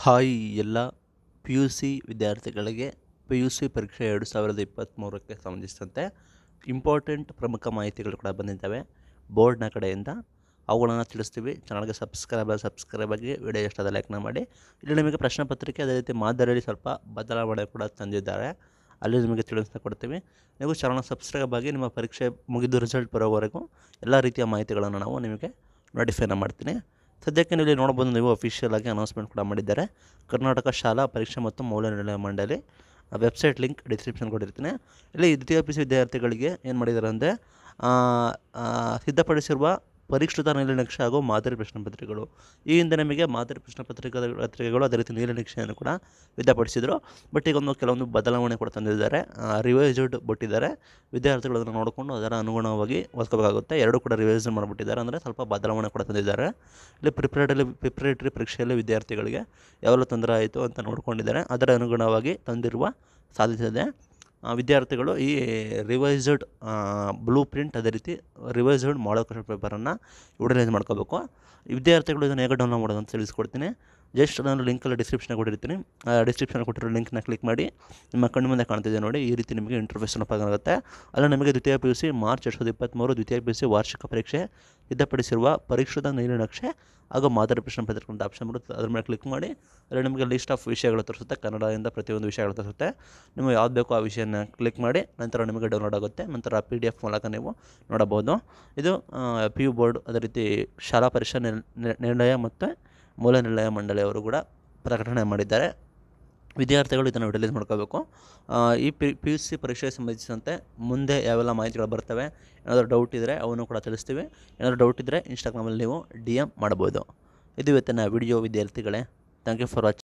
hi ಎಲ್ಲ P U C ವಿದ್ಯಾರ್ಥಿಗಳಿಗೆ P U C ಪರೀಕ್ಷೆ ಎರಡು ಸಾವಿರದ ಇಪ್ಪತ್ತ್ಮೂರಕ್ಕೆ ಸಂಬಂಧಿಸಿದಂತೆ ಇಂಪಾರ್ಟೆಂಟ್ ಪ್ರಮುಖ ಮಾಹಿತಿಗಳು ಕೂಡ ಬಂದಿದ್ದಾವೆ ಬೋರ್ಡ್ನ ಕಡೆಯಿಂದ ಅವುಗಳನ್ನು ತಿಳಿಸ್ತೀವಿ ಚಾನಲ್ಗೆ ಸಬ್ಸ್ಕ್ರೈಬ್ ಸಬ್ಸ್ಕ್ರೈಬ್ ಆಗಿ ವಿಡಿಯೋ ಇಷ್ಟದ ಲೈಕ್ನ ಮಾಡಿ ಇಲ್ಲಿ ನಿಮಗೆ ಪ್ರಶ್ನೆ ಪತ್ರಿಕೆ ಅದೇ ರೀತಿ ಮಾದರಿಯಲ್ಲಿ ಸ್ವಲ್ಪ ಬದಲಾವಣೆ ಕೂಡ ತಂದಿದ್ದಾರೆ ಅಲ್ಲಿ ನಿಮಗೆ ತಿಳಿಸ್ತಾ ಕೊಡ್ತೀವಿ ನೀವು ಚಾನಲ್ ಸಬ್ಸ್ಕ್ರೈಬ್ ಆಗಿ ನಿಮ್ಮ ಪರೀಕ್ಷೆ ಮುಗಿದು ರಿಸಲ್ಟ್ ಬರೋವರೆಗೂ ಎಲ್ಲ ರೀತಿಯ ಮಾಹಿತಿಗಳನ್ನು ನಾವು ನಿಮಗೆ ನೋಟಿಫೈನ ಮಾಡ್ತೀನಿ ಸದ್ಯಕ್ಕೆ ನೀವು ಇಲ್ಲಿ ನೋಡ್ಬೋದು ನೀವು ಅಫಿಷಿಯಲ್ ಆಗಿ ಅನೌನ್ಸ್ಮೆಂಟ್ ಕೂಡ ಮಾಡಿದ್ದಾರೆ ಕರ್ನಾಟಕ ಶಾಲಾ ಪರೀಕ್ಷೆ ಮತ್ತು ಮೌಲ್ಯ ನಿರ್ಣಯ ಮಂಡಳಿ ವೆಬ್ಸೈಟ್ ಲಿಂಕ್ ಡಿಸ್ಕ್ರಿಪ್ಷನ್ ಕೊಟ್ಟಿರ್ತೀನಿ ಇಲ್ಲಿ ದ್ವಿತೀಯ ಪಿ ಸಿ ವಿದ್ಯಾರ್ಥಿಗಳಿಗೆ ಏನು ಮಾಡಿದ್ದಾರೆ ಅಂದರೆ ಸಿದ್ಧಪಡಿಸಿರುವ ಪರಿಷ್ಕೃತ ನೀಲನಕ್ಷೆ ಹಾಗೂ ಮಾದರಿ ಪ್ರಶ್ನೆ ಪತ್ರಿಕೆಗಳು ಈ ಹಿಂದೆ ನಮಗೆ ಮಾದರಿ ಪ್ರಶ್ನೆ ಪತ್ರಿಕೆ ಪತ್ರಿಕೆಗಳು ಅದೇ ರೀತಿ ನೀಲನಕ್ಷೆಯನ್ನು ಕೂಡ ವ್ಯಕ್ತಪಡಿಸಿದರು ಬಟ್ ಈಗ ಒಂದು ಕೆಲವೊಂದು ಬದಲಾವಣೆ ಕೂಡ ತಂದಿದ್ದಾರೆ ರಿವೈಸ್ಡ್ ಬಿಟ್ಟಿದ್ದಾರೆ ವಿದ್ಯಾರ್ಥಿಗಳು ಅದನ್ನು ನೋಡಿಕೊಂಡು ಅದರ ಅನುಗುಣವಾಗಿ ಓದ್ಕೋಬೇಕಾಗುತ್ತೆ ಎರಡು ಕೂಡ ರಿವೈಸ್ ಮಾಡಿಬಿಟ್ಟಿದ್ದಾರೆ ಅಂದರೆ ಸ್ವಲ್ಪ ಬದಲಾವಣೆ ಕೂಡ ತಂದಿದ್ದಾರೆ ಇಲ್ಲಿ ಪ್ರಿಪ್ರೇಟಲ್ಲಿ ಪ್ರಿಪ್ರೇಟರಿ ಪರೀಕ್ಷೆಯಲ್ಲಿ ವಿದ್ಯಾರ್ಥಿಗಳಿಗೆ ಯಾವೆಲ್ಲ ತೊಂದರೆ ಆಯಿತು ಅಂತ ನೋಡ್ಕೊಂಡಿದ್ದಾರೆ ಅದರ ಅನುಗುಣವಾಗಿ ತಂದಿರುವ ಸಾಧ್ಯತೆ ಇದೆ ವಿದ್ಯಾರ್ಥಿಗಳು ಈ ರಿವೈಸ್ಡ್ ಬ್ಲೂ ಪ್ರಿಂಟ್ ಅದೇ ರೀತಿ ರಿವೈಸ್ಡ್ ಮಾಡೋ ಕ್ವಶನ್ ಪೇಪರನ್ನು ಯುಟಿಲೈಸ್ ಮಾಡ್ಕೋಬೇಕು ವಿದ್ಯಾರ್ಥಿಗಳು ಇದನ್ನು ಹೇಗೆ ಡೌನ್ಲೋಡ್ ಮಾಡೋದು ಅಂತ ತಿಳಿಸ್ಕೊಡ್ತೀನಿ ಜಸ್ಟ್ ನಾನು ಲಿಂಕಲ್ಲಿ ಡಿಸ್ಕ್ರಿಪ್ಷನ್ ಕೊಟ್ಟಿರ್ತೀನಿ ಆ ಡಿಸ್ಕ್ರಿಪ್ಷನ್ ಕೊಟ್ಟಿರೋ ಲಿಂಕ್ನ ಕ್ಲಿಕ್ ಮಾಡಿ ನಿಮ್ಮ ಕಣ್ಣು ಮುಂದೆ ಕಾಣ್ತಿದೆ ನೋಡಿ ಈ ರೀತಿ ನಿಮಗೆ ಇಂಟರ್ವ್ಯೂ ಓಪನ್ ಆಗುತ್ತೆ ಅಲ್ಲಿ ನಿಮಗೆ ದ್ವಿತೀಯ ಪಿ ಯು ಸಿ ಮಾರ್ಚ್ ಎರಡು ಸಾವಿರದ ಇಪ್ಪತ್ತ್ಮೂರು ದ್ವಿತೀಯ ಪಿ ಯು ಸಿ ವಾರ್ಷಿಕ ಪರೀಕ್ಷೆ ಸಿದ್ಧಪಡಿಸಿರುವ ಪರೀಕ್ಷಿತ ನಕ್ಷೆ ಹಾಗೂ ಮಾದರಿ ಪ್ರಶ್ನೆ ಪತ್ರಿಕೆ ಆಪ್ಷನ್ ಬರುತ್ತೆ ಅದ್ರ ಮೇಲೆ ಕ್ಲಿಕ್ ಮಾಡಿ ಅಲ್ಲಿ ನಿಮಗೆ ಲಿಸ್ಟ್ ಆಫ್ ವಿಷಯಗಳು ತೋರಿಸುತ್ತೆ ಕನ್ನಡದಿಂದ ಪ್ರತಿಯೊಂದು ವಿಷಯಗಳು ತೋರಿಸುತ್ತೆ ನಿಮಗೆ ಯಾವ್ದು ಬೇಕೋ ಆ ವಿಷಯನ ಕ್ಲಿಕ್ ಮಾಡಿ ನಂತರ ನಿಮಗೆ ಡೌನ್ಲೋಡ್ ಆಗುತ್ತೆ ನಂತರ ಪಿ ಡಿ ಎಫ್ ಮೂಲಕ ನೀವು ನೋಡಬಹುದು ಇದು ಪಿ ಯು ಬೋರ್ಡ್ ಅದೇ ರೀತಿ ಶಾಲಾ ಪರೀಕ್ಷಾ ನಿರ್ಣಯ ಮತ್ತು ಮೂಲ ನಿರ್ಣಯ ಮಂಡಳಿಯವರು ಕೂಡ ಪ್ರಕಟಣೆ ಮಾಡಿದ್ದಾರೆ ವಿದ್ಯಾರ್ಥಿಗಳು ಇದನ್ನು ರಿಲೀಸ್ ಮಾಡ್ಕೋಬೇಕು ಈ ಪಿ ಪಿ ಯು ಸಿ ಪರೀಕ್ಷೆಗೆ ಸಂಬಂಧಿಸಿದಂತೆ ಮುಂದೆ ಯಾವೆಲ್ಲ ಮಾಹಿತಿಗಳು ಬರ್ತವೆ ಏನಾದರೂ ಡೌಟ್ ಇದ್ದರೆ ಅವನ್ನು ಕೂಡ ತಿಳಿಸ್ತೀವಿ ಏನಾದರೂ ಡೌಟ್ ಇದ್ದರೆ ಇನ್ಸ್ಟಾಗ್ರಾಮಲ್ಲಿ ನೀವು ಡಿ ಎಮ್ ಮಾಡ್ಬೋದು ಇದು ಇವತ್ತಿನ ವಿಡಿಯೋ ವಿದ್ಯಾರ್ಥಿಗಳೇ ಥ್ಯಾಂಕ್ ಯು ಫಾರ್ ವಾಚಿಂಗ್